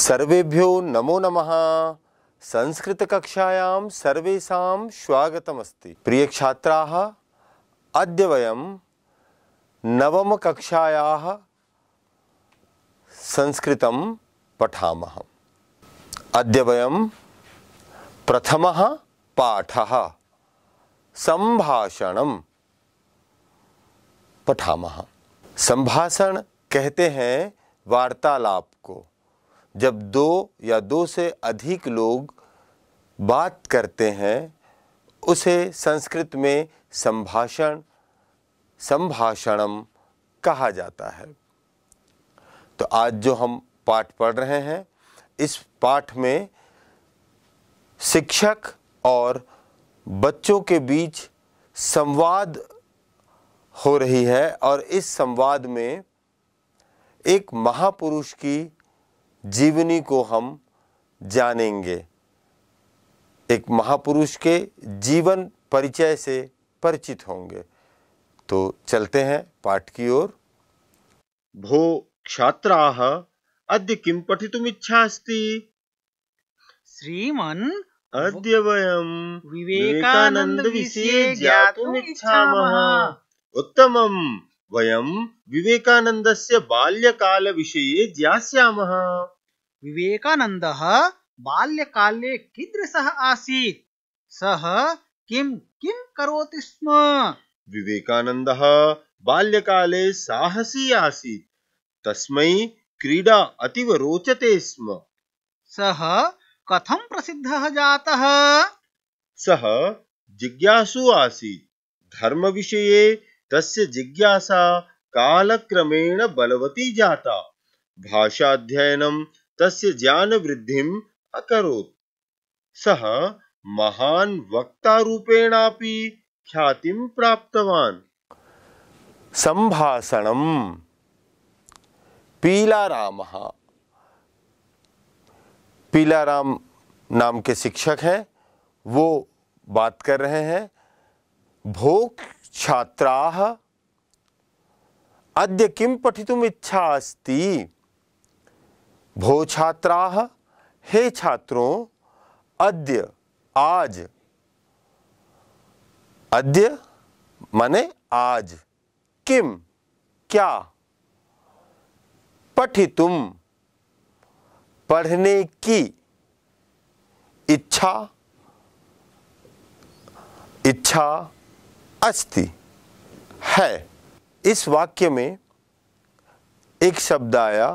सर्वेभ्यो नमो नमः कक्षायां सर्वेषां स्वागतमस्ति छात्राः अद्य वयं कक्षायाः संस्कृतं पठामः अद्य वयं प्रथमः पाठः संभाषणं पठामः संभाषण कहते हैं वार्तालाप को जब दो या दो से अधिक लोग बात करते हैं उसे संस्कृत में संभाषण संभाषणम कहा जाता है तो आज जो हम पाठ पढ़ रहे हैं इस पाठ में शिक्षक और बच्चों के बीच संवाद हो रही है और इस संवाद में एक महापुरुष की जीवनी को हम जानेंगे एक महापुरुष के जीवन परिचय से परिचित होंगे तो चलते हैं पाठ की ओर भो छात्रा अद्य किम इच्छा पठितुमिच्छास्ति श्रीमन अद्य वयं विवेकानन्दविषये ज्ञातुमिच्छामः उत्तमम् वयम वयं विवेकानन्दस्य बाल्यकालविषये ज्ञास्यामः विवेकानन्दः बाल्यकाले कीदृशः आसीत् सः किं किं करोति स्म विवेकानन्दः बाल्यकाले साहसी आसीत् तस्मै क्रीडा अतीव रोचते स्म सः कथं प्रसिद्धः जातः सः जिज्ञासु आसीत् धर्मविषये तस्य जिज्ञासा कालक्रमेण बलवती जाता भाषाध्ययनं तस्य ज्ञान वृद्धि अकरोत् सः महान् वक्तारूपेणापि ख्यातिं प्राप्तवान् सम्भाषणं पीलारामः पीलाराम नाम के शिक्षक हैं वो बात कर रहे हैं भोग छात्रा अद किं पठितुम् इच्छा भो छात्रा हे छात्रों अद्य आज अद्य मने आज किम क्या पठितुम पढ़ने की इच्छा इच्छा अस्ति है इस वाक्य में एक शब्द आया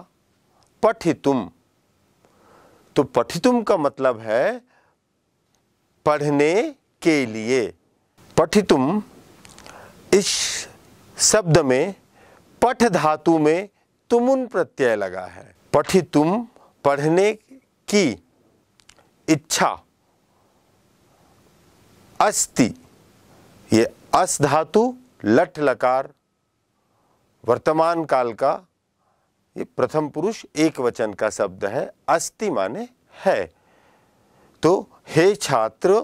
पठितुम तो पठितुम का मतलब है पढ़ने के लिए पठितुम इस शब्द में पठ धातु में तुमुन प्रत्यय लगा है पठितुम पढ़ने की इच्छा अस्ति ये अस धातु लठ लकार वर्तमान काल का ये प्रथम पुरुष एक वचन का शब्द है अस्ति माने है तो हे छात्र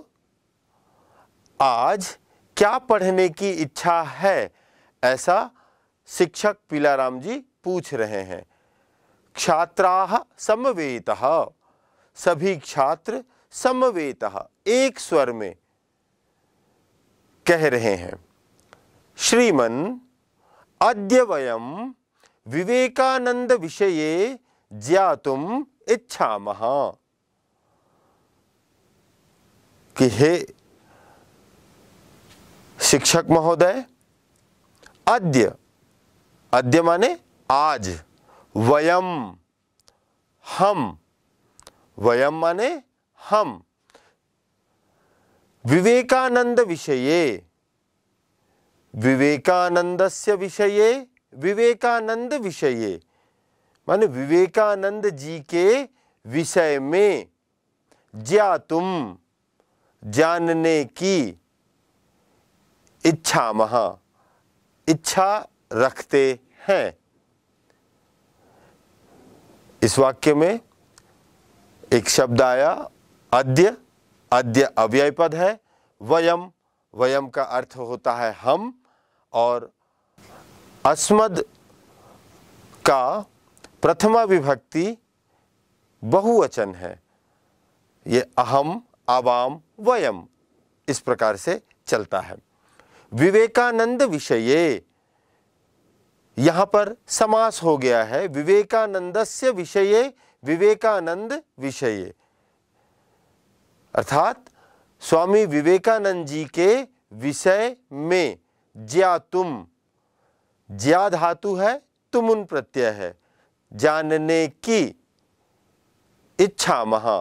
आज क्या पढ़ने की इच्छा है ऐसा शिक्षक पीलाराम जी पूछ रहे हैं छात्रा समवेत सभी छात्र समवेत एक स्वर में कह रहे हैं श्रीमन अद्य वयम विवेकानंद विषये ज्ञातुम महा कि हे शिक्षक महोदय अद्य अद्य माने आज वयम हम वयम माने हम विवेकानंद विषये विवेकानंद विषय विवेकानंद विषये माने विवेकानंद जी के विषय में तुम जानने की इच्छा महा इच्छा रखते हैं इस वाक्य में एक शब्द आया अद्य अद्य अव्यय पद है वयम वयम का अर्थ होता है हम और अस्मद का प्रथमा विभक्ति बहुवचन है ये अहम आवाम वयम इस प्रकार से चलता है विवेकानंद विषय यहाँ पर समास हो गया है विवेकानंदस्य विषय विवेकानंद विषय अर्थात स्वामी विवेकानंद जी के विषय में ज्या तुम ज्या धातु है तुम उन प्रत्यय है जानने की इच्छा महा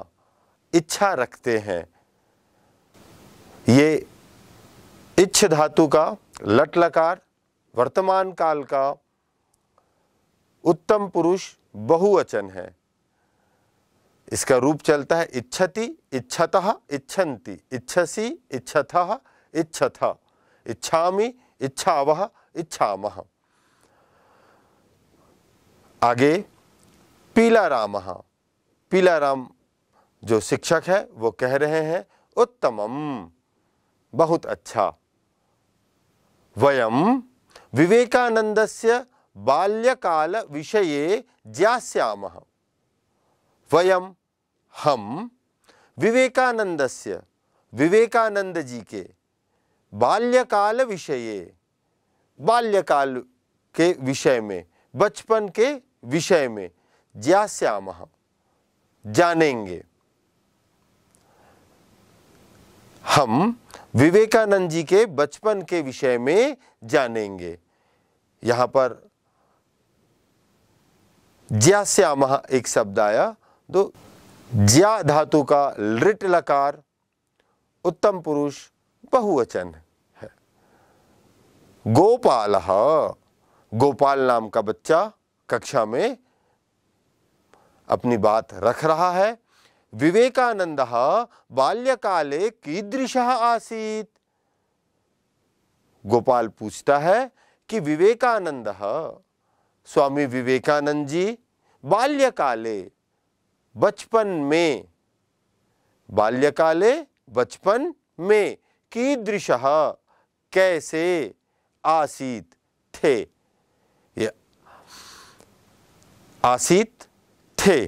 इच्छा रखते हैं ये इच्छ धातु का लट लकार वर्तमान काल का उत्तम पुरुष बहुवचन है इसका रूप चलता है इच्छति इच्छत इच्छन्ति इच्छसि इच्छत इच्छत इच्छामि इच्छाव इच्छा आगे पीला राम पीला राम जो शिक्षक है वो कह रहे हैं उत्तमम बहुत अच्छा वयम से बाल्यकाल विषय ज्यास्याम वयम हम विवेकानंद से विवेकानंद जी के बाल्यकाल विषय बाल्यकाल के विषय में बचपन के विषय में ज्याश्याम जानेंगे हम विवेकानंद जी के बचपन के विषय में जानेंगे यहां पर ज्याश्याम एक शब्द आया तो ज्या धातु का लिट लकार उत्तम पुरुष बहुवचन है गोपाल गोपाल नाम का बच्चा कक्षा में अपनी बात रख रहा है विवेकानंद बाल्यकाले कीदृश आसीत गोपाल पूछता है कि विवेकानंद स्वामी विवेकानंद जी बाल्यकाले बचपन में बाल्यकाले बचपन में कीदृश कैसे आसीत थे ये आसीत थे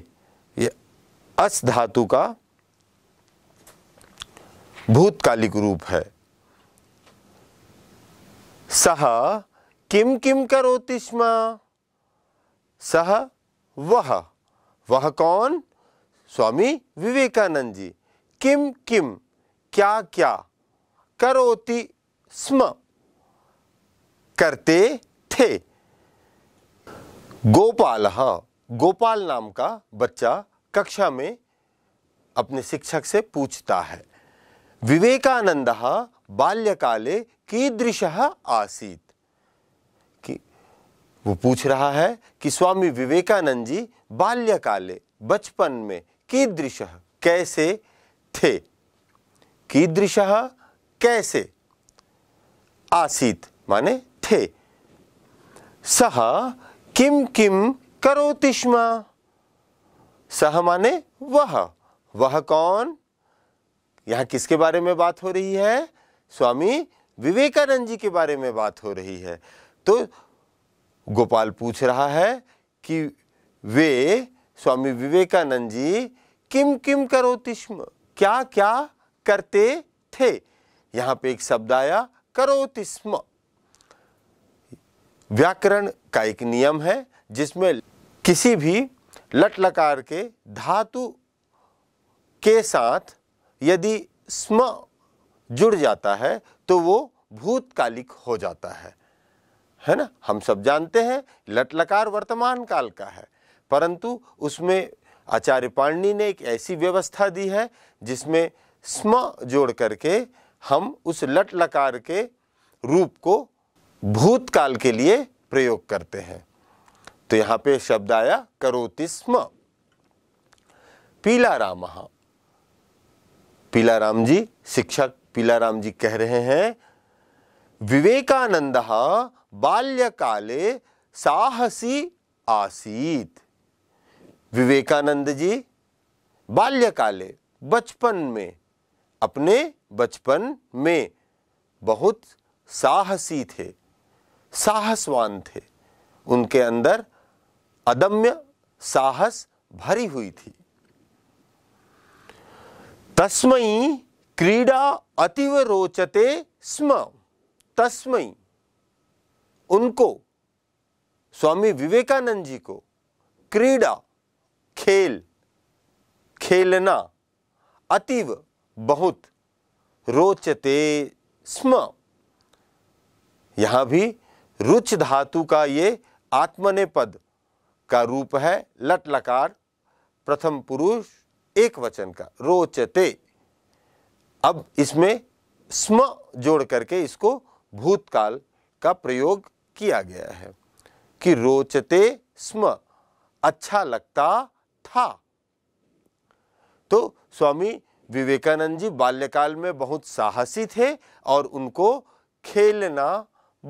ये अस धातु का भूतकालिक रूप है सह किम किम करोति स्म सह वह वह कौन स्वामी विवेकानंद जी किम किम क्या क्या करोति स्म करते थे गोपाल हाँ गोपाल नाम का बच्चा कक्षा में अपने शिक्षक से पूछता है विवेकानंद हाँ, बाल्यकाले कीदृश आसीत कि वो पूछ रहा है कि स्वामी विवेकानंद जी बाल्यकाले बचपन में कीदृश कैसे थे कीदृश कैसे आसीत माने थे सह किम किम करोति स्म सह माने वह वह कौन यहाँ किसके बारे में बात हो रही है स्वामी विवेकानंद जी के बारे में बात हो रही है तो गोपाल पूछ रहा है कि वे स्वामी विवेकानंद जी किम किम करो तिश्म क्या क्या करते थे यहाँ पे एक शब्द आया करो तिस्म व्याकरण का एक नियम है जिसमें किसी भी लट लकार के धातु के साथ यदि स्म जुड़ जाता है तो वो भूतकालिक हो जाता है है ना हम सब जानते हैं लट लकार वर्तमान काल का है परंतु उसमें आचार्य पाणनी ने एक ऐसी व्यवस्था दी है जिसमें स्म जोड़ करके हम उस लट लकार के रूप को भूतकाल के लिए प्रयोग करते हैं तो यहाँ पे शब्द आया करोति स्म पीला राम पीला राम जी शिक्षक पीला राम जी कह रहे हैं विवेकानंद बाल्यकाले साहसी आसीत विवेकानंद जी बाल्यकाले बचपन में अपने बचपन में बहुत साहसी थे साहसवान थे उनके अंदर अदम्य साहस भरी हुई थी तस्मयी क्रीड़ा अतीव रोचते स्म तस्मयी उनको स्वामी विवेकानंद जी को क्रीड़ा खेल खेलना अतीव बहुत रोचते स्म यहां भी रुच धातु का ये आत्मने पद का रूप है लट लकार प्रथम पुरुष एक वचन का रोचते अब इसमें स्म जोड़ करके इसको भूतकाल का प्रयोग किया गया है कि रोचते स्म अच्छा लगता था तो स्वामी विवेकानंद जी बाल्यकाल में बहुत साहसी थे और उनको खेलना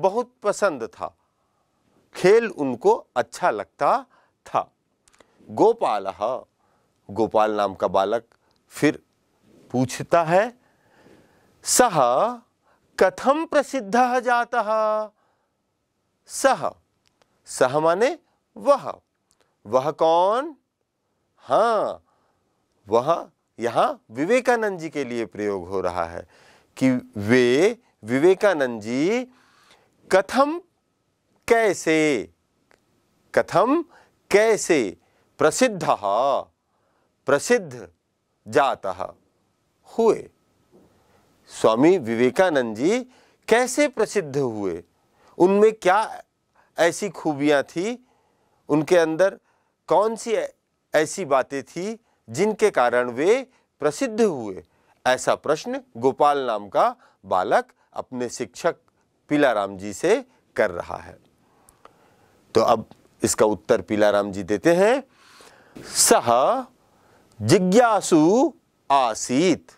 बहुत पसंद था खेल उनको अच्छा लगता था गोपाल हाँ, गोपाल नाम का बालक फिर पूछता है सह कथम प्रसिद्ध जाता सह सह माने वह वह कौन हाँ वहाँ यहाँ विवेकानंद जी के लिए प्रयोग हो रहा है कि वे विवेकानंद जी कथम कैसे कथम कैसे प्रसिद्ध प्रसिद्ध जाता हुए स्वामी विवेकानंद जी कैसे प्रसिद्ध हुए उनमें क्या ऐसी खूबियां थी उनके अंदर कौन सी ऐसी बातें थी जिनके कारण वे प्रसिद्ध हुए ऐसा प्रश्न गोपाल नाम का बालक अपने शिक्षक पीलाराम जी से कर रहा है तो अब इसका उत्तर पीलाराम जी देते हैं सह जिज्ञासु आसीत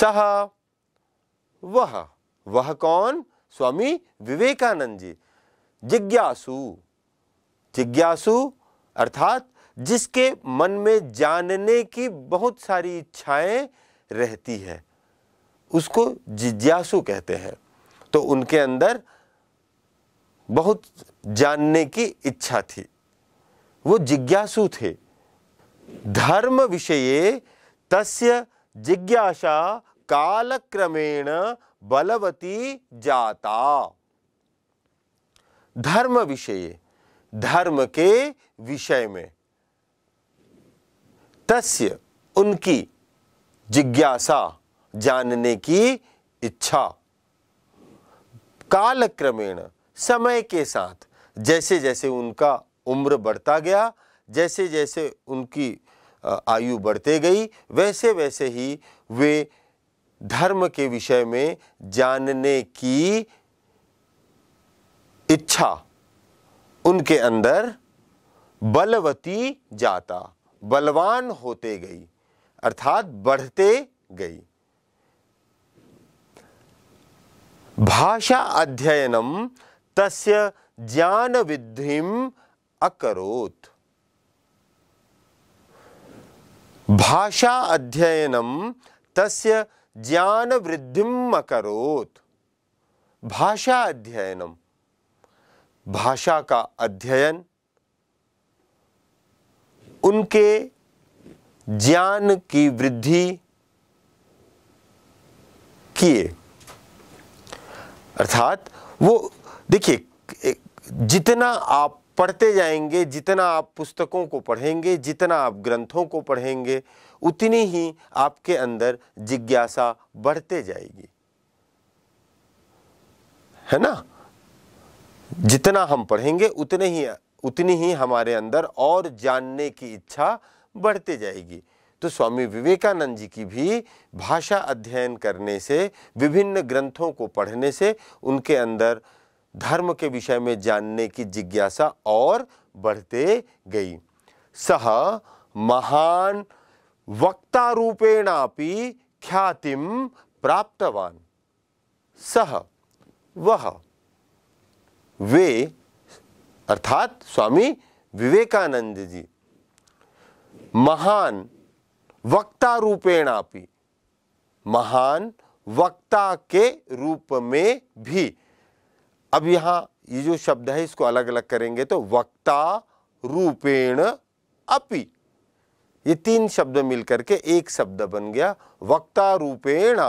सह वह वह कौन स्वामी विवेकानंद जी जिज्ञासु जिज्ञासु अर्थात जिसके मन में जानने की बहुत सारी इच्छाएं रहती है उसको जिज्ञासु कहते हैं तो उनके अंदर बहुत जानने की इच्छा थी वो जिज्ञासु थे धर्म विषय तस्य जिज्ञासा कालक्रमेण बलवती जाता धर्म विषय धर्म के विषय में तस्य उनकी जिज्ञासा जानने की इच्छा काल क्रमेण समय के साथ जैसे जैसे उनका उम्र बढ़ता गया जैसे जैसे उनकी आयु बढ़ते गई वैसे वैसे ही वे धर्म के विषय में जानने की इच्छा उनके अंदर बलवती जाता बलवान होते गई अर्थात बढ़ते गई भाषा अध्ययनम तस्य ज्ञान विद्धि अकरोत भाषा अध्ययनम तस्य ज्ञान वृद्धि अकरोत भाषा अध्ययनम भाषा का अध्ययन उनके ज्ञान की वृद्धि किए अर्थात वो देखिए जितना आप पढ़ते जाएंगे जितना आप पुस्तकों को पढ़ेंगे जितना आप ग्रंथों को पढ़ेंगे उतनी ही आपके अंदर जिज्ञासा बढ़ते जाएगी है ना जितना हम पढ़ेंगे उतने ही उतनी ही हमारे अंदर और जानने की इच्छा बढ़ते जाएगी तो स्वामी विवेकानंद जी की भी भाषा अध्ययन करने से विभिन्न ग्रंथों को पढ़ने से उनके अंदर धर्म के विषय में जानने की जिज्ञासा और बढ़ते गई सह महान वक्ता रूपेणापि ख्यातिम प्राप्तवान सह वह वे अर्थात स्वामी विवेकानंद जी महान वक्ता रूपेणापि महान वक्ता के रूप में भी अब यहां ये जो शब्द है इसको अलग अलग करेंगे तो वक्ता रूपेण अपि ये तीन शब्द मिलकर के एक शब्द बन गया वक्ता रूपेण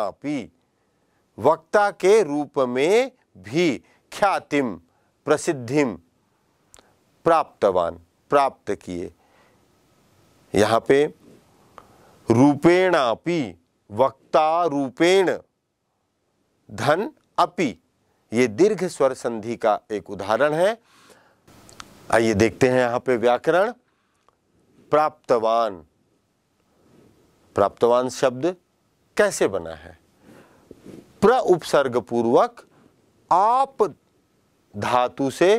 वक्ता के रूप में भी ख्यातिम प्रसिद्धिम प्राप्तवान प्राप्त किए यहां पे रूपेण अपि वक्ता रूपेण धन अपि ये दीर्घ स्वर संधि का एक उदाहरण है आइए देखते हैं यहां पे व्याकरण प्राप्तवान प्राप्तवान शब्द कैसे बना है प्र उपसर्ग पूर्वक आप धातु से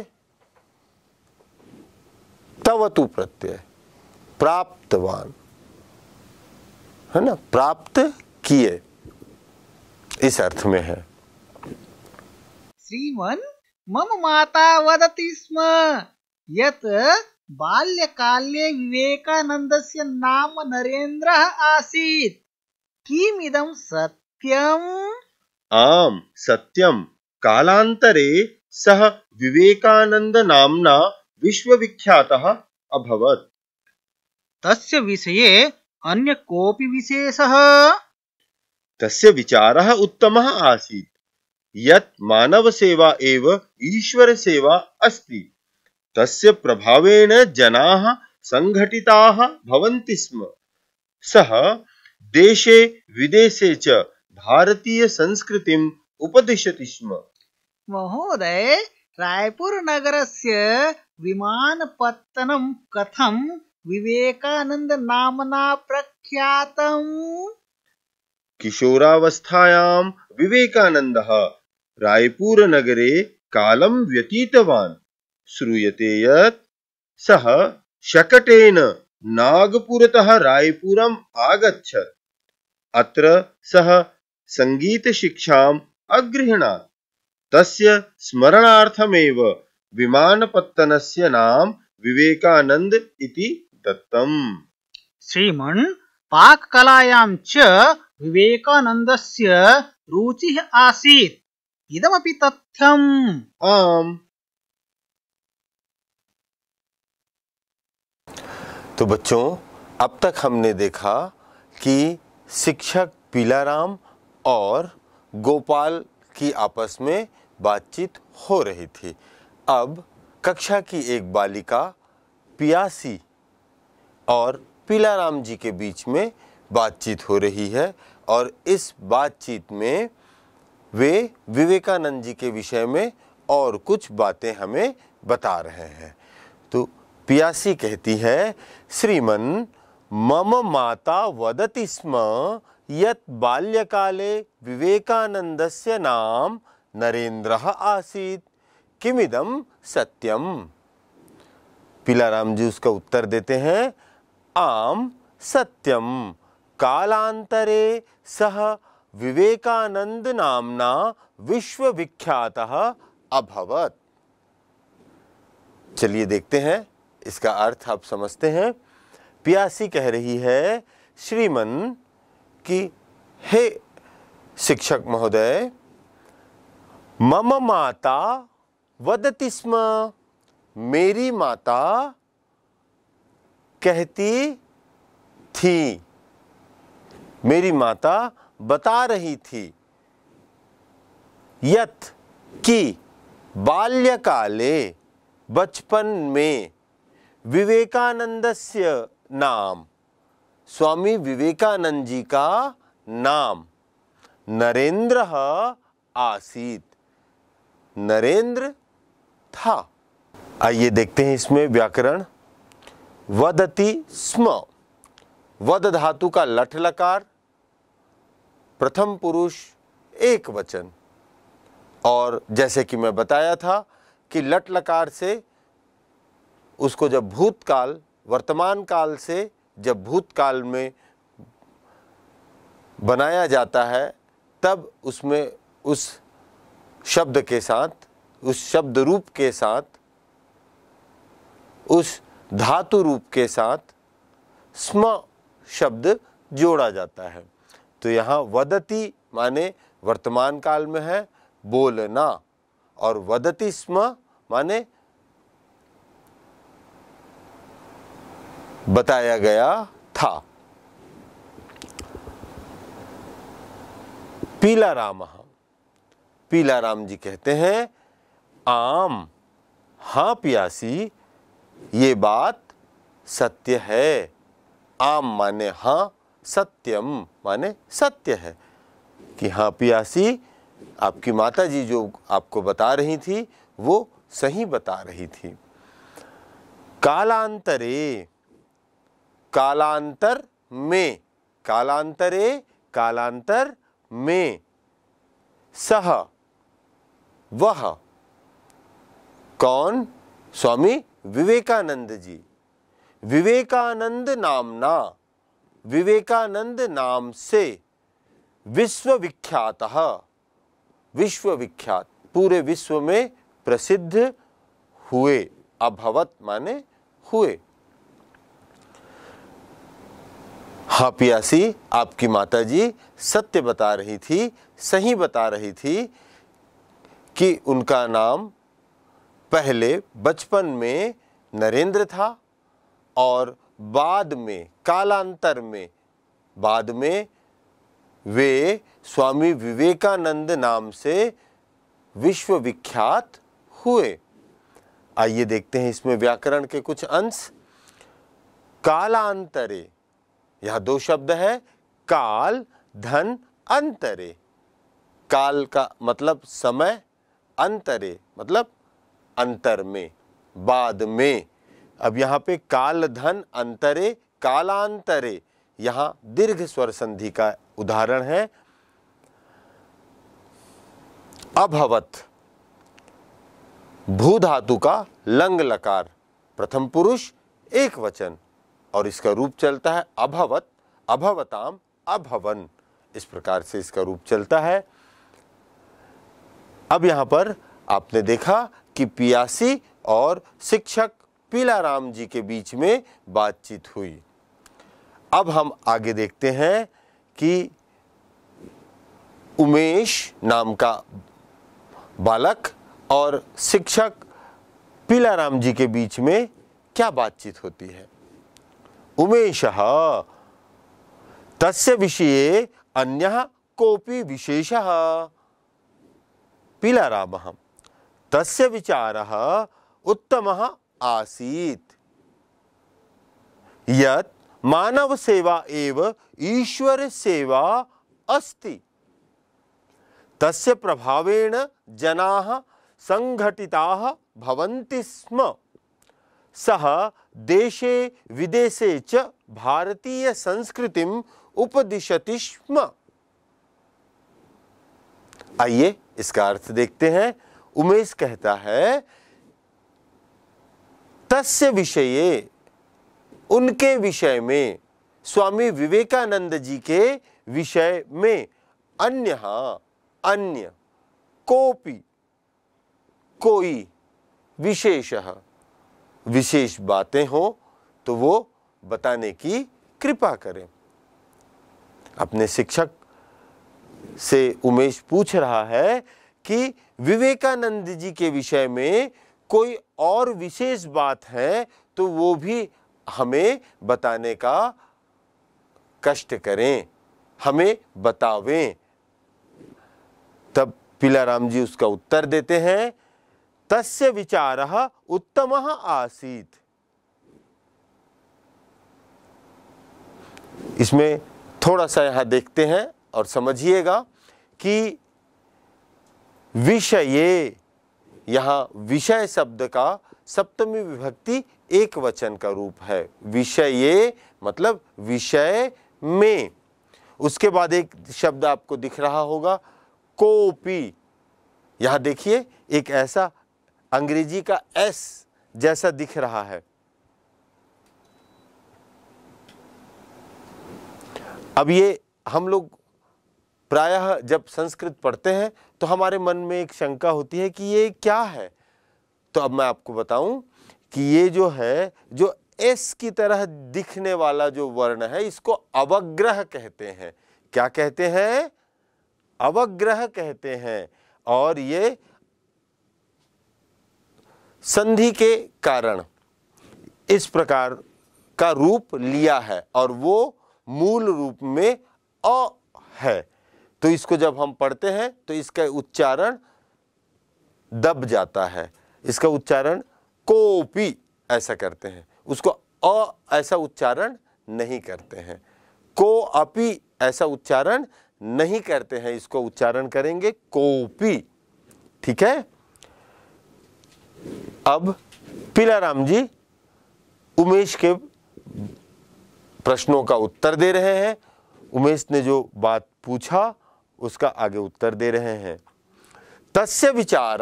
तवतु प्रत्यय प्राप्तवान है ना प्राप्त किए इस अर्थ में है श्रीमन मम माता वदती स्म यत बाल्य काले विवेकानंद से नाम नरेन्द्रः आसीत् किमिदं आम सत्यम कालांतरे सह विवेकानंद नामना विश्वविख्यात अभवत तस्य विषये अन्य कोऽपि विशेषः तस्य विचारः उत्तमः आसीत् यत् मानवसेवा एव ईश्वरसेवा अस्ति तस्य प्रभावेण जनाः सङ्घटिताः भवन्ति स्म सः देशे विदेशे च भारतीयसंस्कृतिम् उपदिशति स्म महोदय रायपुरनगरस्य विमानपत्तनं कथं विवेकानन्दनाम्ना प्रख्यातम् किशोरावस्थायां विवेकानन्दः रायपुरनगरे कालं व्यतीतवान् श्रूयते यत् सः शकटेन नागपुरतः रायपुरम् आगच्छत् अत्र सः सङ्गीतशिक्षाम् अगृह्णात् तस्य स्मरणार्थमेव विमानपत्तनस्य नाम विवेकानंद इति दत्तम् श्रीमन् पाककलायां च विवेकानन्दस्य रुचिः आसीत् इदमपि तथ्यम् आम् तो बच्चों अब तक हमने देखा कि शिक्षक पीलाराम और गोपाल की आपस में बातचीत हो रही थी अब कक्षा की एक बालिका पियासी और पीलाराम जी के बीच में बातचीत हो रही है और इस बातचीत में वे विवेकानंद जी के विषय में और कुछ बातें हमें बता रहे हैं तो पियासी कहती है श्रीमन मम माता वदति स्म यत बाल्यकाले विवेकानंदस्य नाम नरेंद्र आसीत किमिदम सत्यम पीलाराम जी उसका उत्तर देते हैं आम सत्यम कालांतरे सह विवेकानंद नामना विश्वविख्यात अभवत चलिए देखते हैं इसका अर्थ आप समझते हैं प्यासी कह रही है श्रीमन कि हे शिक्षक महोदय मम माता वदति स्म मेरी माता कहती थी मेरी माता बता रही थी यत कि बाल्यकाले बचपन में से नाम स्वामी विवेकानंद जी का नाम नरेंद्र आसीत नरेंद्र था आइए देखते हैं इसमें व्याकरण वदति स्म वद धातु का लठ लकार प्रथम पुरुष एक वचन और जैसे कि मैं बताया था कि लट लकार से उसको जब भूतकाल वर्तमान काल से जब भूतकाल में बनाया जाता है तब उसमें उस शब्द के साथ उस शब्द रूप के साथ उस धातु रूप के साथ स्म शब्द जोड़ा जाता है तो यहाँ वदति माने वर्तमान काल में है बोलना और वदति स्म माने बताया गया था पीला राम पीला राम जी कहते हैं आम हाँ प्यासी ये बात सत्य है आम माने हाँ सत्यम माने सत्य है कि हाँ प्यासी आपकी माता जी जो आपको बता रही थी वो सही बता रही थी कालांतरे कालांतर में कालांतरे कालांतर में सह वह कौन स्वामी विवेकानंद जी विवेकानंद नामना विवेकानंद नाम से विश्वविख्यात विश्वविख्यात पूरे विश्व में प्रसिद्ध हुए अभवत माने हुए हा पियासी आपकी माता जी सत्य बता रही थी सही बता रही थी कि उनका नाम पहले बचपन में नरेंद्र था और बाद में कालांतर में बाद में वे स्वामी विवेकानंद नाम से विश्वविख्यात हुए आइए देखते हैं इसमें व्याकरण के कुछ अंश कालांतरे यह दो शब्द है काल धन अंतरे काल का मतलब समय अंतरे मतलब अंतर में बाद में अब यहाँ पे काल धन अंतरे कालांतरे यहाँ दीर्घ स्वर संधि का उदाहरण है अभवत भू धातु का लंग लकार प्रथम पुरुष एक वचन और इसका रूप चलता है अभवत अभवताम अभवन इस प्रकार से इसका रूप चलता है अब यहां पर आपने देखा कि पियासी और शिक्षक पीलाराम जी के बीच में बातचीत हुई अब हम आगे देखते हैं कि उमेश नाम का बालक और शिक्षक पीलाराम जी के बीच में क्या बातचीत होती है उमेश हाँ। तस्य विषय अन्य कोपी विशेष पीलाराम तस्य विचार उत्तम आसीत यत मानव सेवा एव ईश्वर सेवा अस्ति तस्य प्रभावेण जना संघटिता भवन्ति स्म सह देशे विदेशे च भारतीय संस्कृति उपदिशति स्म आइए इसका अर्थ देखते हैं उमेश कहता है तस्य विषय उनके विषय में स्वामी विवेकानंद जी के विषय में अन्य अन्य कोपी कोई विशेष विशेष बातें हो तो वो बताने की कृपा करें अपने शिक्षक से उमेश पूछ रहा है कि विवेकानंद जी के विषय में कोई और विशेष बात है तो वो भी हमें बताने का कष्ट करें हमें बतावें तब पीलाराम जी उसका उत्तर देते हैं तस्य विचार उत्तम आसीत इसमें थोड़ा सा यहाँ देखते हैं और समझिएगा कि विषय यहाँ विषय शब्द का सप्तमी विभक्ति एक वचन का रूप है विषय मतलब विषय में उसके बाद एक शब्द आपको दिख रहा होगा कोपी यहां देखिए एक ऐसा अंग्रेजी का एस जैसा दिख रहा है अब ये हम लोग प्रायः जब संस्कृत पढ़ते हैं तो हमारे मन में एक शंका होती है कि ये क्या है तो अब मैं आपको बताऊं कि ये जो है जो एस की तरह दिखने वाला जो वर्ण है इसको अवग्रह कहते हैं क्या कहते हैं अवग्रह कहते हैं और ये संधि के कारण इस प्रकार का रूप लिया है और वो मूल रूप में अ है तो इसको जब हम पढ़ते हैं तो इसका उच्चारण दब जाता है इसका उच्चारण कोपी ऐसा करते हैं उसको अ ऐसा उच्चारण नहीं करते हैं को अपी ऐसा उच्चारण नहीं करते हैं इसको उच्चारण करेंगे कोपी ठीक है अब पीलाराम जी उमेश के प्रश्नों का उत्तर दे रहे हैं उमेश ने जो बात पूछा उसका आगे उत्तर दे रहे हैं तस्य विचार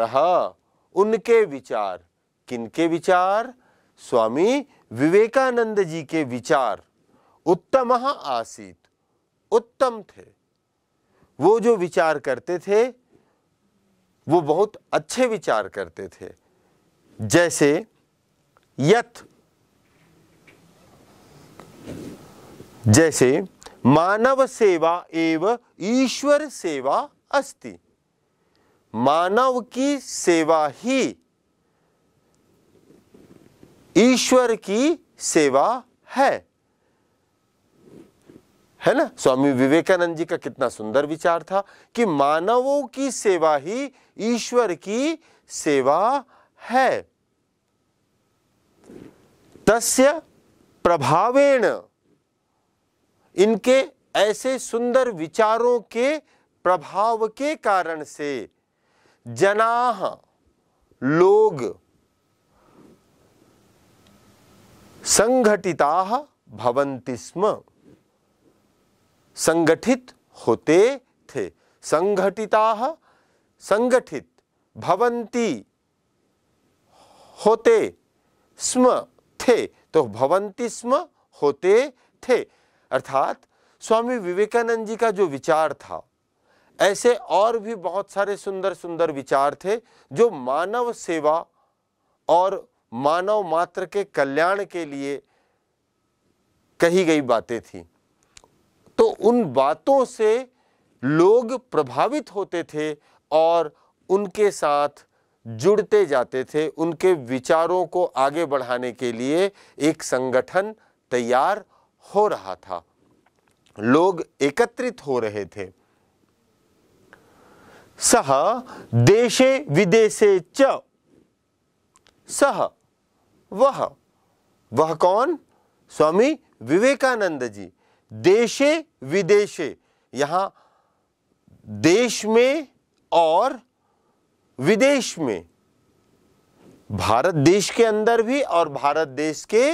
उनके विचार किनके विचार स्वामी विवेकानंद जी के विचार उत्तम आसित उत्तम थे वो जो विचार करते थे वो बहुत अच्छे विचार करते थे जैसे यथ जैसे मानव सेवा एव ईश्वर सेवा अस्ति मानव की सेवा ही ईश्वर की सेवा है है ना स्वामी विवेकानंद जी का कितना सुंदर विचार था कि मानवों की सेवा ही ईश्वर की सेवा है तस्य प्रभावेण इनके ऐसे सुंदर विचारों के प्रभाव के कारण से जनाह लोग संगठिता भवंति स्म संगठित होते थे संगठिता संगठित भवंती होते स्म थे तो भवंती स्म होते थे अर्थात स्वामी विवेकानंद जी का जो विचार था ऐसे और भी बहुत सारे सुंदर सुंदर विचार थे जो मानव सेवा और मानव मात्र के कल्याण के लिए कही गई बातें थी तो उन बातों से लोग प्रभावित होते थे और उनके साथ जुड़ते जाते थे उनके विचारों को आगे बढ़ाने के लिए एक संगठन तैयार हो रहा था लोग एकत्रित हो रहे थे सह देशे विदेशे च सह वह वह कौन स्वामी विवेकानंद जी देशे विदेशे यहां देश में और विदेश में भारत देश के अंदर भी और भारत देश के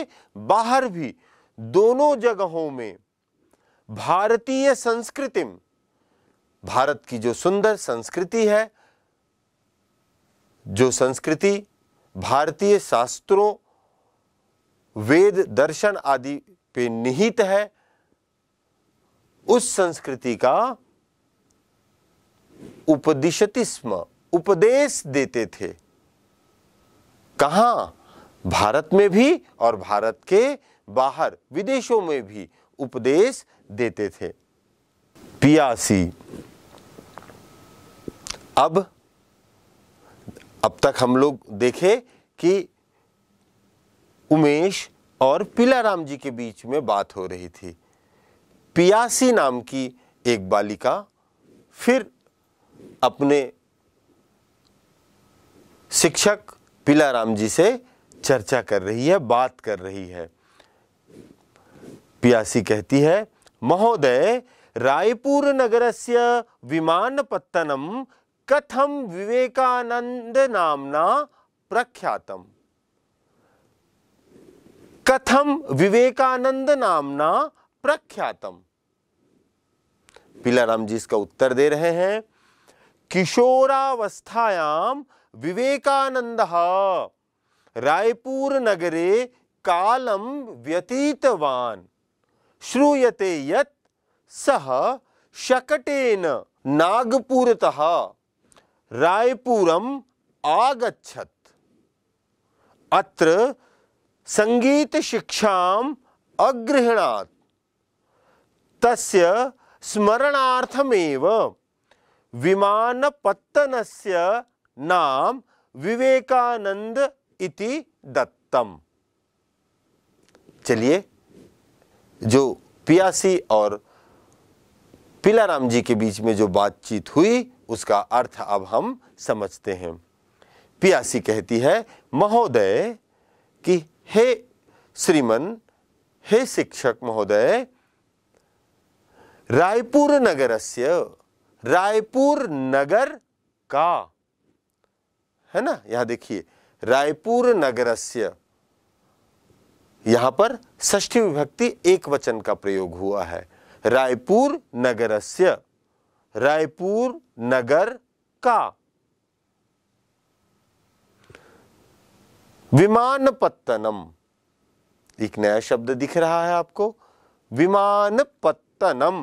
बाहर भी दोनों जगहों में भारतीय संस्कृति भारत की जो सुंदर संस्कृति है जो संस्कृति भारतीय शास्त्रों वेद दर्शन आदि पे निहित है उस संस्कृति का उपदिशतिस्म उपदेश देते थे कहा भारत में भी और भारत के बाहर विदेशों में भी उपदेश देते थे पियासी अब अब तक हम लोग देखे कि उमेश और पीलाराम जी के बीच में बात हो रही थी पियासी नाम की एक बालिका फिर अपने शिक्षक पीलाराम जी से चर्चा कर रही है बात कर रही है प्यासी कहती है महोदय रायपुर नगर से विमान विमानपत्तनम कथम विवेकानंद नामना प्रख्यातम कथम विवेकानंद नामना प्रख्यातम पीलाराम जी इसका उत्तर दे रहे हैं किशोरावस्थायाम विवेकानंद रायपुर नगरे कालम व्यतीतवान श्रूयते यत् सः शकटेन नागपुरतः रायपुरम् आगच्छत् अत्र सङ्गीतशिक्षाम् अगृह्णात् तस्य स्मरणार्थमेव विमानपत्तनस्य नाम विवेकानंद इति दत्तम् चलिए जो पियासी और पीलाराम जी के बीच में जो बातचीत हुई उसका अर्थ अब हम समझते हैं पियासी कहती है महोदय कि हे श्रीमन हे शिक्षक महोदय रायपुर नगर से रायपुर नगर का है ना यहां देखिए रायपुर नगर से यहां पर षष्ठी विभक्ति एक वचन का प्रयोग हुआ है रायपुर से रायपुर नगर का विमान पत्तनम एक नया शब्द दिख रहा है आपको विमान पत्तनम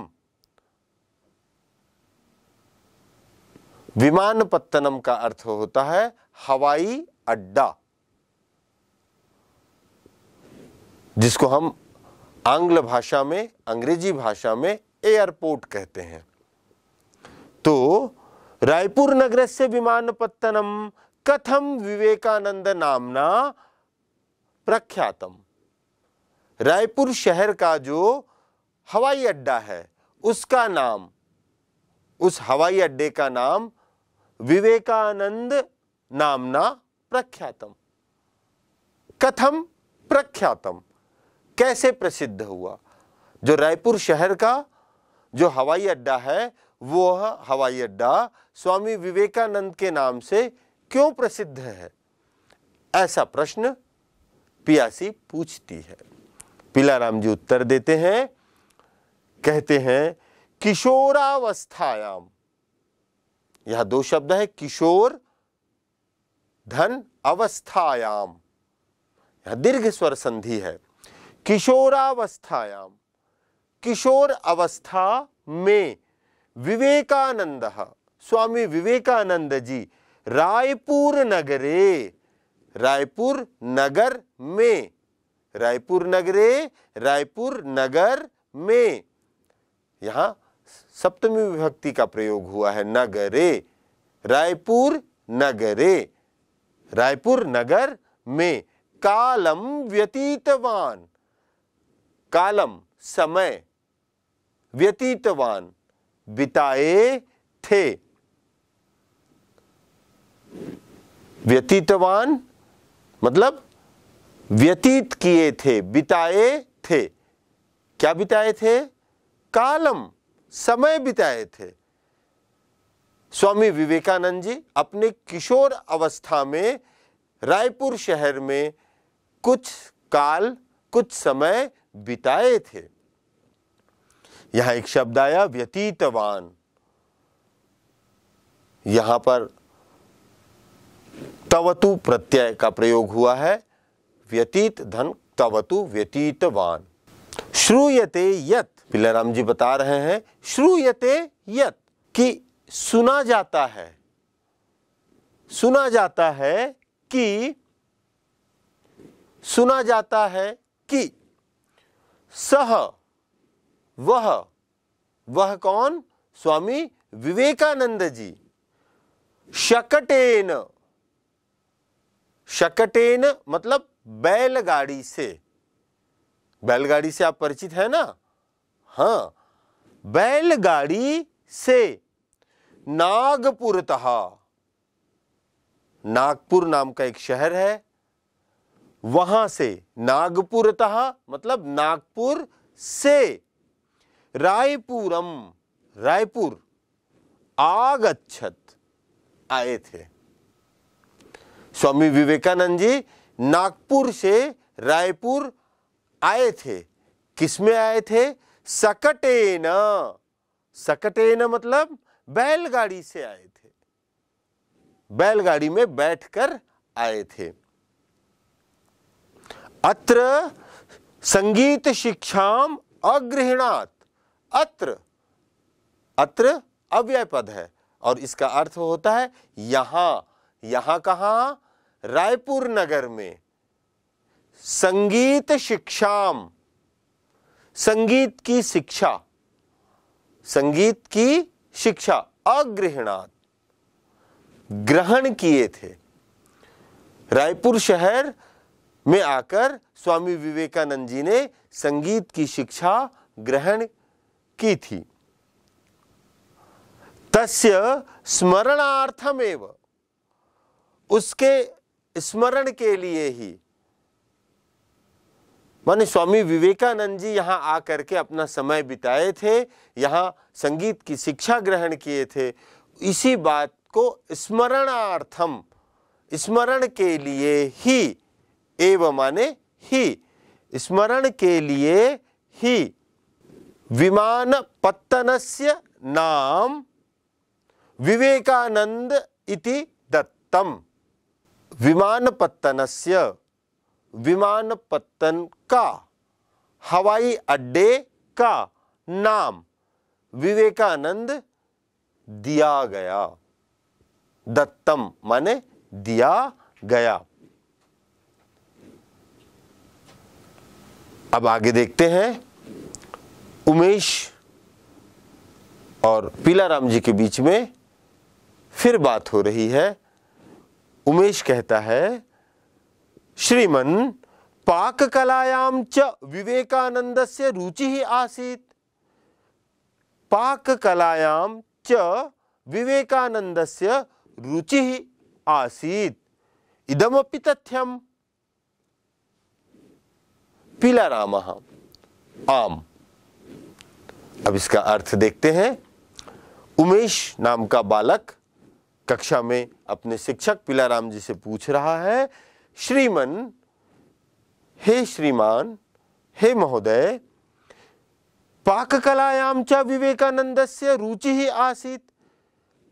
विमान पत्तनम का अर्थ होता है हवाई अड्डा जिसको हम आंग्ल भाषा में अंग्रेजी भाषा में एयरपोर्ट कहते हैं तो रायपुर नगर से विमानपत्तनम कथम विवेकानंद नामना प्रख्यातम रायपुर शहर का जो हवाई अड्डा है उसका नाम उस हवाई अड्डे का नाम विवेकानंद नामना प्रख्यातम कथम प्रख्यातम कैसे प्रसिद्ध हुआ जो रायपुर शहर का जो हवाई अड्डा है वो हवाई अड्डा स्वामी विवेकानंद के नाम से क्यों प्रसिद्ध है ऐसा प्रश्न पियासी पूछती है पीलाराम जी उत्तर देते हैं कहते हैं किशोरावस्थायाम यह दो शब्द है किशोर धन अवस्थायाम यह दीर्घ स्वर संधि है किशोरावस्थायाम किशोर अवस्था में विवेकानंद स्वामी विवेकानंद जी रायपुर नगरे रायपुर नगर में रायपुर नगरे रायपुर नगर में यहाँ सप्तमी विभक्ति का प्रयोग हुआ है नगरे रायपुर नगरे रायपुर नगर में कालम व्यतीतवान कालम समय व्यतीतवान बिताए थे व्यतीतवान मतलब व्यतीत किए थे बिताए थे क्या बिताए थे कालम समय बिताए थे स्वामी विवेकानंद जी अपने किशोर अवस्था में रायपुर शहर में कुछ काल कुछ समय बिताए थे यहां एक शब्द आया व्यतीतवान यहां पर तवतु प्रत्यय का प्रयोग हुआ है व्यतीत धन तवतु व्यतीतवान श्रूयते यत पिलाराम जी बता रहे हैं श्रूयते यत कि सुना जाता है सुना जाता है कि सुना जाता है कि सह वह वह कौन स्वामी विवेकानंद जी शकटेन शकटेन मतलब बैलगाड़ी से बैलगाड़ी से आप परिचित है ना हाँ बैलगाड़ी से नागपुरतः नागपुर नाम का एक शहर है वहां से नागपुरतः मतलब नागपुर से रायपुरम रायपुर आगच्छत आए थे स्वामी विवेकानंद जी नागपुर से रायपुर आए थे किसमें आए थे सकटेन सकटेन मतलब बैलगाड़ी से आए थे बैलगाड़ी में बैठकर आए थे अत्र संगीत शिक्षाम अगृहणात अत्र अत्र अव्यय पद है और इसका अर्थ होता है यहां यहां कहा रायपुर नगर में संगीत शिक्षाम संगीत की शिक्षा संगीत की शिक्षा अगृहणात ग्रहण किए थे रायपुर शहर में आकर स्वामी विवेकानंद जी ने संगीत की शिक्षा ग्रहण की थी तस्य स्मरणार्थमेव उसके स्मरण के लिए ही माने स्वामी विवेकानंद जी यहाँ आकर के अपना समय बिताए थे यहाँ संगीत की शिक्षा ग्रहण किए थे इसी बात को स्मरणार्थम स्मरण के लिए ही एव माने ही स्मरण के लिए ही विमान पत्तनस्य नाम विवेकानंद इति दत्तम विमान पत्तनस्य विमान पत्तन का हवाई अड्डे का नाम विवेकानंद दिया गया दत्तम माने दिया गया अब आगे देखते हैं उमेश और पीलाराम जी के बीच में फिर बात हो रही है उमेश कहता है श्रीमन पाक कलायाम च विवेकानंद से रुचि ही आसीत पाक कलायाम च विवेकानंद से रुचि आसीत इदमपि तथ्यम पीला राम आम अब इसका अर्थ देखते हैं उमेश नाम का बालक कक्षा में अपने शिक्षक पीलाराम जी से पूछ रहा है श्रीमन हे श्रीमान हे महोदय पाककलायाम च विवेकानंद से रुचि आसित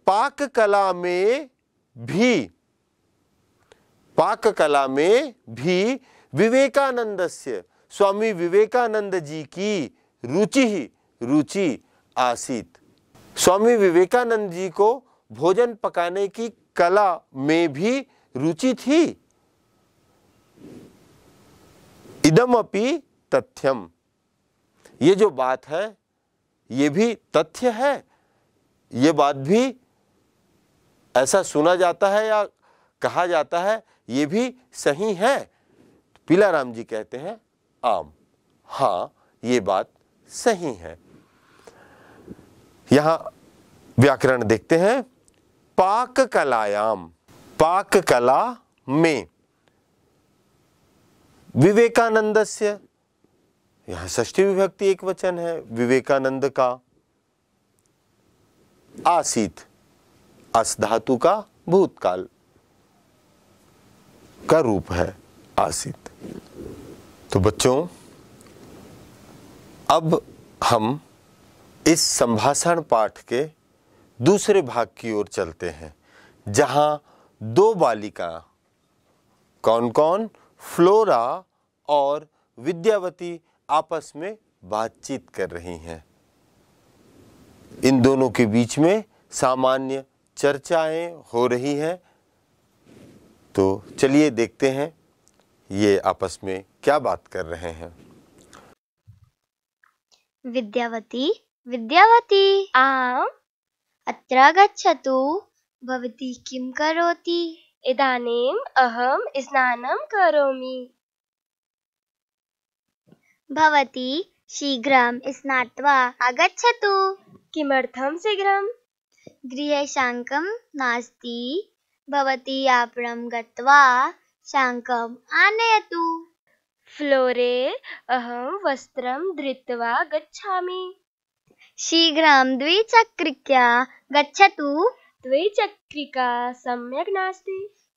पाक कला में भी पाक कला में भी विवेकानंद से स्वामी विवेकानंद जी की रुचि ही रुचि आसीत स्वामी विवेकानंद जी को भोजन पकाने की कला में भी रुचि थी इदम अपी तथ्यम ये जो बात है ये भी तथ्य है ये बात भी ऐसा सुना जाता है या कहा जाता है ये भी सही है पीला राम जी कहते हैं आम हाँ ये बात सही है यहां व्याकरण देखते हैं पाक कलायाम पाक कला में विवेकानंद से यहां ष्ठी विभक्ति एक वचन है विवेकानंद का आसित अस धातु का भूतकाल का रूप है आसित तो बच्चों अब हम इस संभाषण पाठ के दूसरे भाग की ओर चलते हैं जहाँ दो बालिका कौन कौन फ्लोरा और विद्यावती आपस में बातचीत कर रही हैं इन दोनों के बीच में सामान्य चर्चाएं हो रही हैं तो चलिए देखते हैं ये आपस में क्या बात कर रहे हैं विद्यावती विद्यावती आम अत्र गच्छतु भवती किम करोति इदानीम अहम स्नानम करोमि भवती शीघ्रं स्नात्वा आगच्छतु किमर्थं शीघ्रं गृहे शाङ्कं नास्ति भवती आपणं गत्वा शाङ्कम् आनयतु फ्लोरे अहम वस्त्र धृत्वा गच्छामि शीघ्रं द्विचक्रिका गच्छतु द्विचक्रिका सम्यक् नास्ति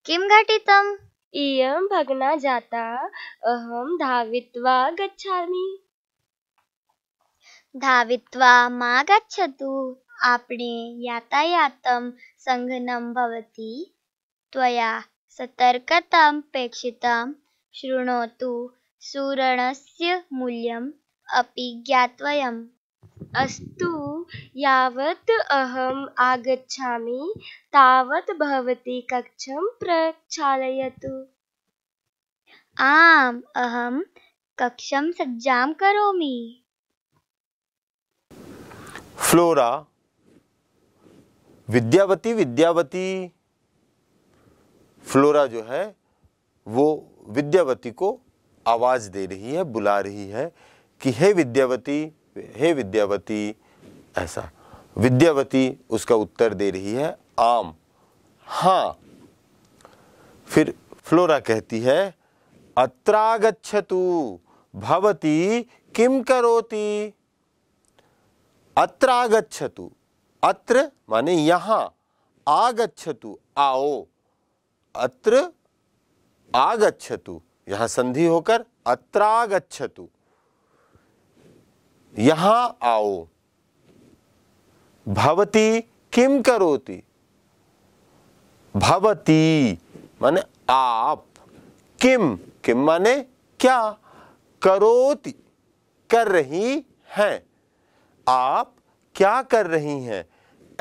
किं घटितम् इयं भग्ना जाता अहं धावित्वा गच्छामि धावित्वा मा गच्छतु आपणे यातायातं सङ्घनं भवति त्वया सतर्कतां पेक्षितं शृणोतु सुवर्णस्य मूल्यम् अपि ज्ञातव्यम् अस्तु यावत् अहम् आगच्छामि तावत् भवती कक्षं प्रक्षालयतु आम् अहं कक्षं सज्जां करोमि फ्लोरा विद्यावती विद्यावती फ्लोरा जो है वो विद्यावती को आवाज़ दे रही है बुला रही है कि हे विद्यावती हे विद्यावती ऐसा विद्यावती उसका उत्तर दे रही है आम हाँ फिर फ्लोरा कहती है अत्रागछतु भवती किम करोती अत्रागछतु अत्र माने यहाँ आगछतु आओ अत्र आगछतु यहां संधि होकर अत्रागच्छतु यहां आओ भवती किम करोती भवती माने आप किम किम माने क्या करोती कर रही हैं आप क्या कर रही हैं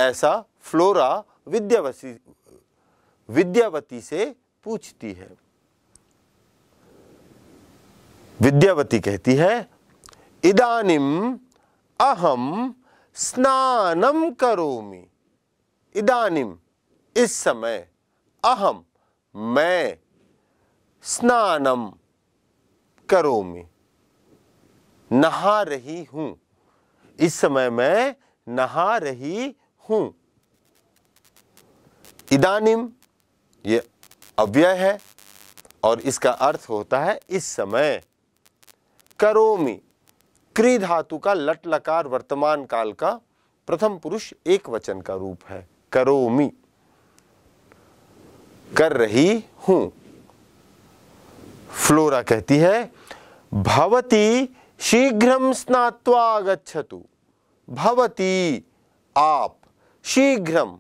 ऐसा फ्लोरा विद्यावती विद्यावती से पूछती है विद्यावती कहती है इदानिम अहम स्नानम करोमी इदानिम इस समय अहम मैं स्नानम करोमी नहा रही हूँ इस समय मैं नहा रही हूँ इदानिम ये अव्यय है और इसका अर्थ होता है इस समय करोमि क्री धातु का लट लकार वर्तमान काल का प्रथम पुरुष एक वचन का रूप है करोमि कर रही हूं फ्लोरा कहती है भवती शीघ्र स्नात्वा आगछतु भवती आप शीघ्रम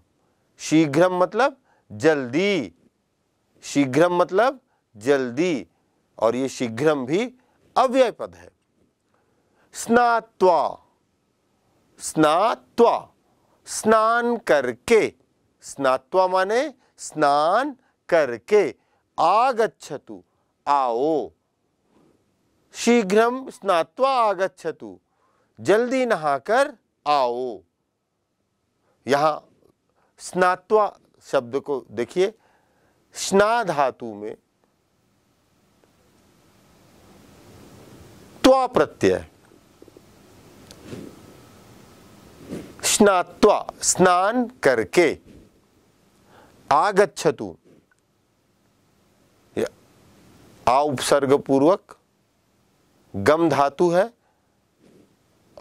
शीघ्रम मतलब जल्दी शीघ्रम मतलब जल्दी और ये शीघ्रम भी अव्यय पद है स्नात्वा स्नात्वा स्नान करके स्नात्वा माने स्नान करके आगच्छतु आओ शीघ्रम स्नात्वा आगच्छतु जल्दी नहाकर आओ यहां स्नात्वा शब्द को देखिए स्ना धातु में स्वा प्रत्यय स्नात्वा स्नान करके आगच्छतु आ उपसर्ग पूर्वक गम धातु है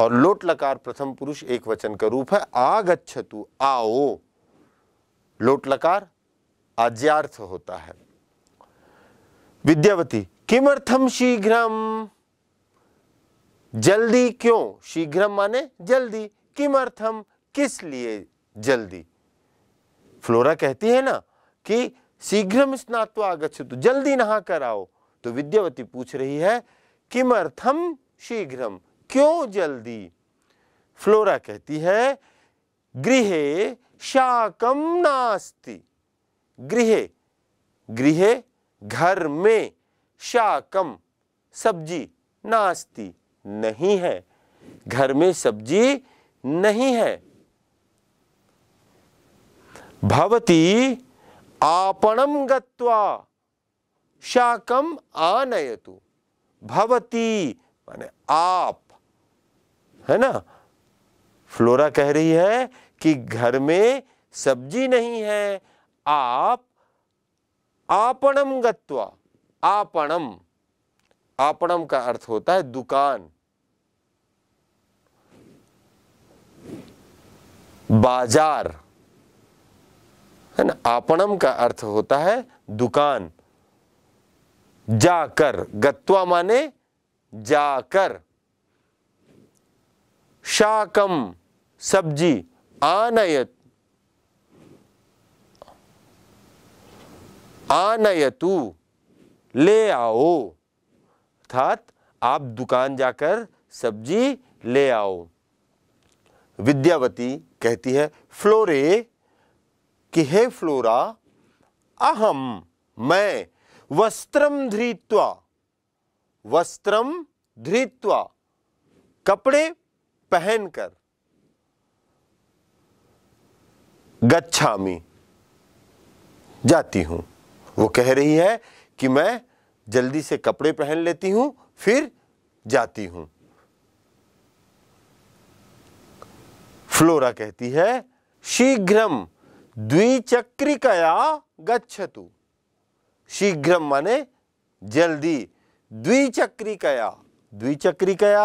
और लोट लकार प्रथम पुरुष एक वचन का रूप है आगछतु आओ लोट लकार आज्यार्थ होता है विद्यावती किमर्थम शीघ्रम जल्दी क्यों शीघ्र माने जल्दी किमर्थम किस लिए जल्दी फ्लोरा कहती है ना कि शीघ्रम स्नात्वा आगछत जल्दी नहा कर आओ तो विद्यावती पूछ रही है किमर्थम शीघ्रम क्यों जल्दी फ्लोरा कहती है गृह शाकम नास्ति गृह गृह घर में शाकम सब्जी नास्ति नहीं है घर में सब्जी नहीं है भवती आपणम गत्वा शाकम आनयतु भवती माने आप है ना फ्लोरा कह रही है कि घर में सब्जी नहीं है आप आपणम गत्वा आपणम आपणम का अर्थ होता है दुकान बाजार है ना आपणम का अर्थ होता है दुकान जाकर गत्वा माने जाकर शाकम सब्जी आनयत आनयतु ले आओ अर्थात आप दुकान जाकर सब्जी ले आओ विद्यावती कहती है फ्लोरे कि हे फ्लोरा अहम मैं वस्त्रम धृत्वा वस्त्रम धृत्वा कपड़े पहनकर गच्छामी जाती हूं वो कह रही है कि मैं जल्दी से कपड़े पहन लेती हूँ फिर जाती हूँ फ्लोरा कहती है शीघ्रम द्विचक्रिकया गच्छतु शीघ्रम माने जल्दी द्विचक्रिकया द्विचक्रिकया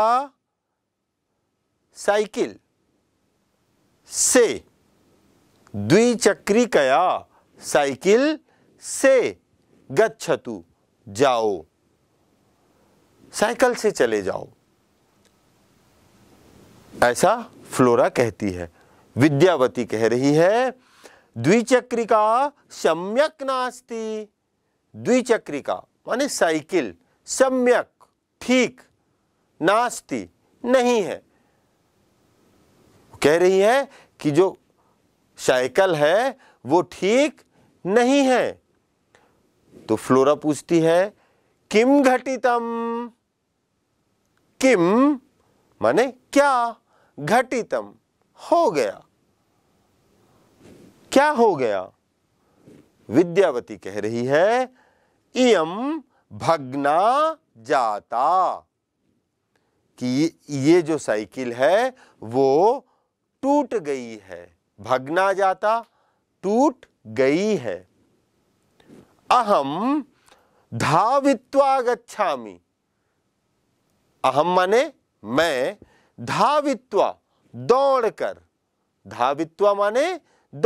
साइकिल से द्विचक्रिकया साइकिल से गच्छतु जाओ साइकिल से चले जाओ ऐसा फ्लोरा कहती है विद्यावती कह रही है द्विचक्रिका सम्यक नास्ती द्विचक्रिका माने साइकिल सम्यक ठीक नास्ती नहीं है कह रही है कि जो साइकिल है वो ठीक नहीं है तो फ्लोरा पूछती है किम घटितम किम माने क्या घटितम हो गया क्या हो गया विद्यावती कह रही है इम भगना जाता कि ये जो साइकिल है वो टूट गई है भगना जाता टूट गई है अहम धावित्वा गच्छामि अहम माने मैं धावित्वा दौड़कर धावित्वा माने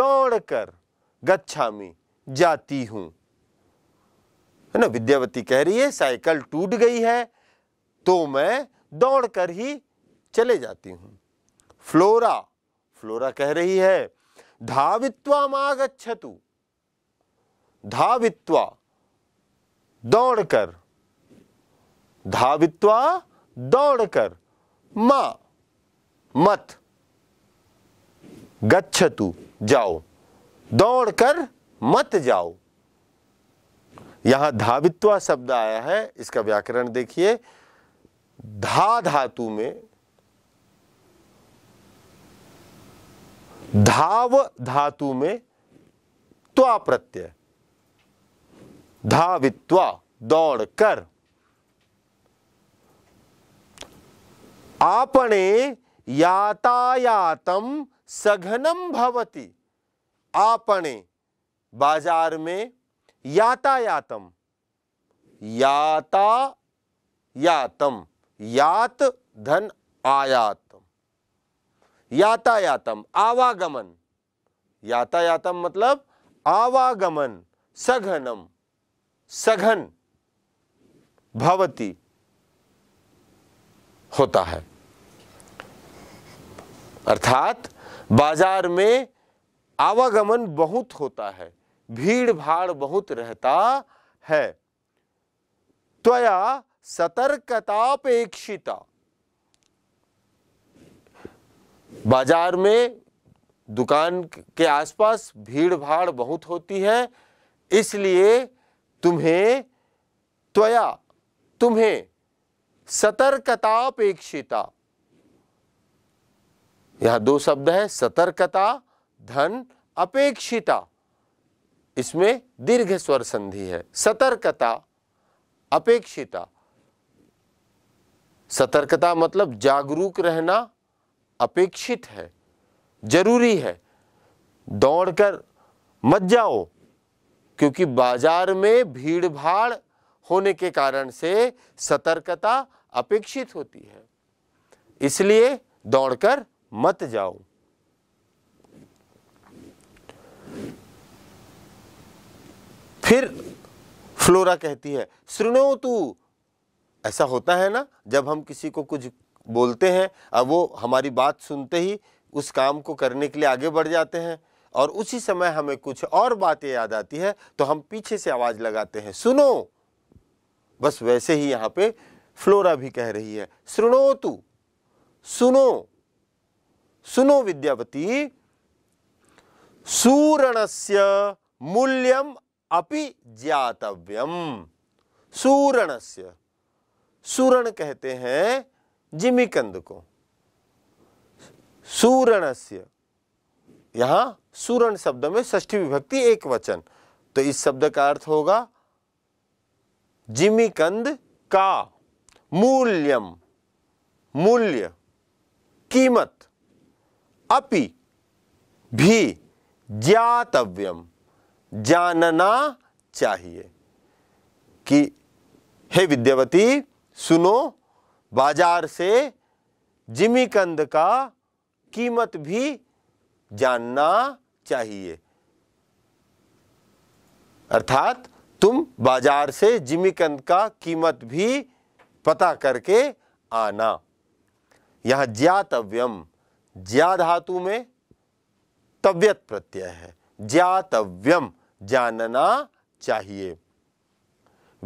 दौड़कर गच्छा जाती हूँ है ना विद्यावती कह रही है साइकिल टूट गई है तो मैं दौड़कर ही चले जाती हूँ फ्लोरा फ्लोरा कह रही है धावित्वा मागच्छतु धावित्वा दौड़कर धावित्वा दौड़कर मा मत गच्छतु जाओ दौड़कर मत जाओ यहां धावित्वा शब्द आया है इसका व्याकरण देखिए धा धातु में धाव धातु में त्वा प्रत्यय धावित्वा दौड़कर आपने यातायातम सघनम भवति आपणे बाजार में यातायातम यातायातम यात धन आयातम यातायातम आवागमन यातायातम मतलब आवागमन सघनम सघन भवती होता है अर्थात बाजार में आवागमन बहुत होता है भीड़ भाड़ बहुत रहता है त्वया सतर्कतापेक्षिता बाजार में दुकान के आसपास भीड़ भाड़ बहुत होती है इसलिए तुम्हें त्वया तुम्हें सतर्कतापेक्षिता यह दो शब्द है सतर्कता धन अपेक्षिता इसमें दीर्घ स्वर संधि है सतर्कता अपेक्षिता सतर्कता मतलब जागरूक रहना अपेक्षित है जरूरी है दौड़कर मत जाओ क्योंकि बाजार में भीड़ भाड़ होने के कारण से सतर्कता अपेक्षित होती है इसलिए दौड़कर मत जाओ फिर फ्लोरा कहती है सुनो तू ऐसा होता है ना जब हम किसी को कुछ बोलते हैं अब वो हमारी बात सुनते ही उस काम को करने के लिए आगे बढ़ जाते हैं और उसी समय हमें कुछ और बातें याद आती है तो हम पीछे से आवाज़ लगाते हैं सुनो बस वैसे ही यहां पे फ्लोरा भी कह रही है सुनो तू सुनो सुनो विद्यापति सूरणस्य मूल्यम अपि ज्ञातव्यम सूरणस्य सूरण कहते हैं जिमिकंद को सूरणस्य यहाँ सूरण शब्द में ष्ठी विभक्ति एक वचन तो इस शब्द का अर्थ होगा जिमिकंद का मूल्यम मूल्य कीमत अपि भी ज्ञातव्यम जानना चाहिए कि हे विद्यावती सुनो बाजार से जिमिकंद का कीमत भी जानना चाहिए अर्थात तुम बाजार से जिमीकंद का कीमत भी पता करके आना यहां ज्ञातव्यम ज्या धातु में तव्यत प्रत्यय है ज्ञातव्यम जानना चाहिए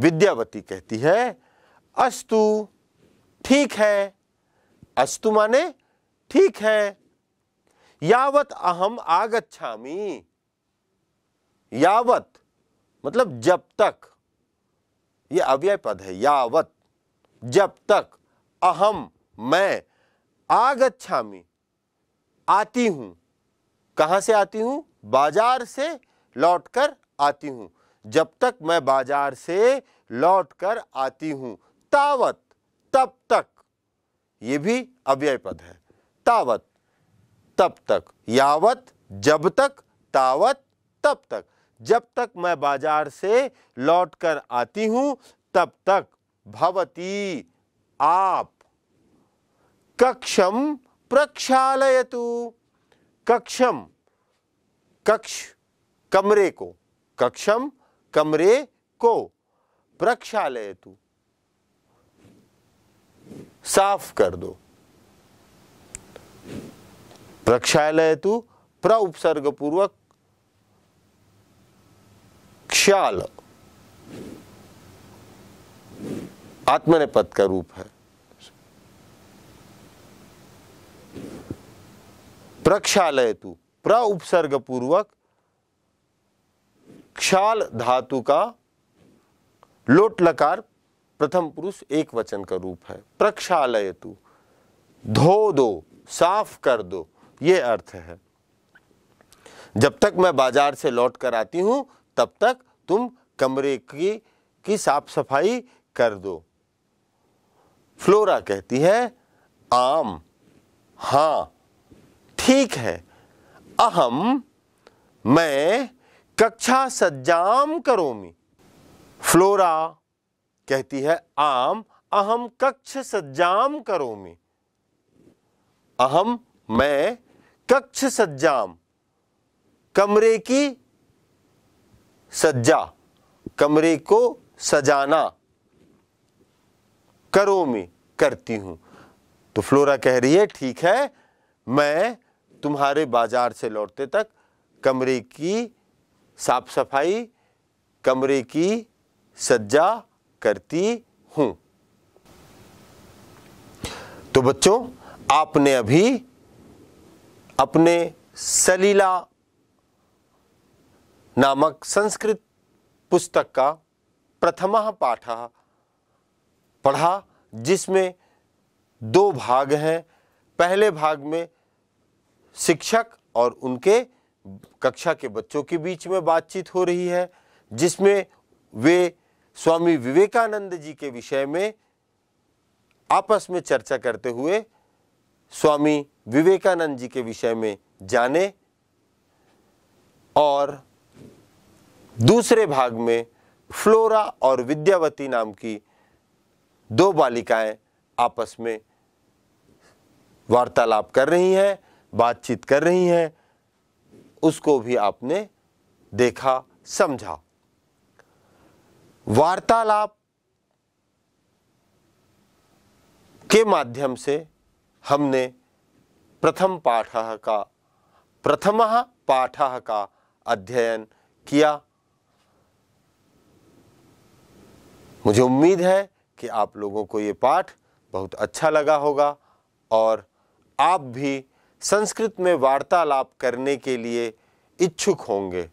विद्यावती कहती है अस्तु ठीक है अस्तु माने ठीक है यावत अहम आगच्छामी यावत मतलब जब तक ये अव्यय पद है यावत जब तक अहम मैं आगच्छामी आती हूँ कहाँ से आती हूँ बाजार से लौटकर आती हूँ जब तक मैं बाजार से लौटकर आती हूँ तावत तब तक ये भी अव्यय पद है तावत तब तक यावत जब तक तावत तब तक जब तक मैं बाजार से लौट कर आती हूं तब तक भवती आप कक्षम प्रक्षालयतु कक्षम कक्ष कमरे को कक्षम कमरे को प्रक्षालयतु साफ कर दो प्रक्षालय तो प्र उपसर्गपूर्वक क्षाल क्षाल आत्मनेपद का रूप है प्रक्षालय तो प्र उपसर्गपूर्वक क्षाल धातु का लोट लकार प्रथम पुरुष एक वचन का रूप है प्रक्षालय तु धो दो साफ कर दो ये अर्थ है जब तक मैं बाजार से लौट कर आती हूँ तब तक तुम कमरे की की साफ सफाई कर दो फ्लोरा कहती है आम हाँ ठीक है अहम मैं कक्षा सज्जाम करोमी फ्लोरा कहती है आम अहम कक्ष सज्जाम करोमी अहम मैं कक्ष सज्जाम कमरे की सज्जा कमरे को सजाना करो में करती हूं तो फ्लोरा कह रही है ठीक है मैं तुम्हारे बाजार से लौटते तक कमरे की साफ सफाई कमरे की सज्जा करती हूं तो बच्चों आपने अभी अपने सलीला नामक संस्कृत पुस्तक का प्रथम पाठ पढ़ा जिसमें दो भाग हैं पहले भाग में शिक्षक और उनके कक्षा के बच्चों के बीच में बातचीत हो रही है जिसमें वे स्वामी विवेकानंद जी के विषय में आपस में चर्चा करते हुए स्वामी विवेकानंद जी के विषय में जाने और दूसरे भाग में फ्लोरा और विद्यावती नाम की दो बालिकाएं आपस में वार्तालाप कर रही हैं बातचीत कर रही हैं उसको भी आपने देखा समझा वार्तालाप के माध्यम से हमने प्रथम पाठ का प्रथम पाठ का अध्ययन किया मुझे उम्मीद है कि आप लोगों को ये पाठ बहुत अच्छा लगा होगा और आप भी संस्कृत में वार्तालाप करने के लिए इच्छुक होंगे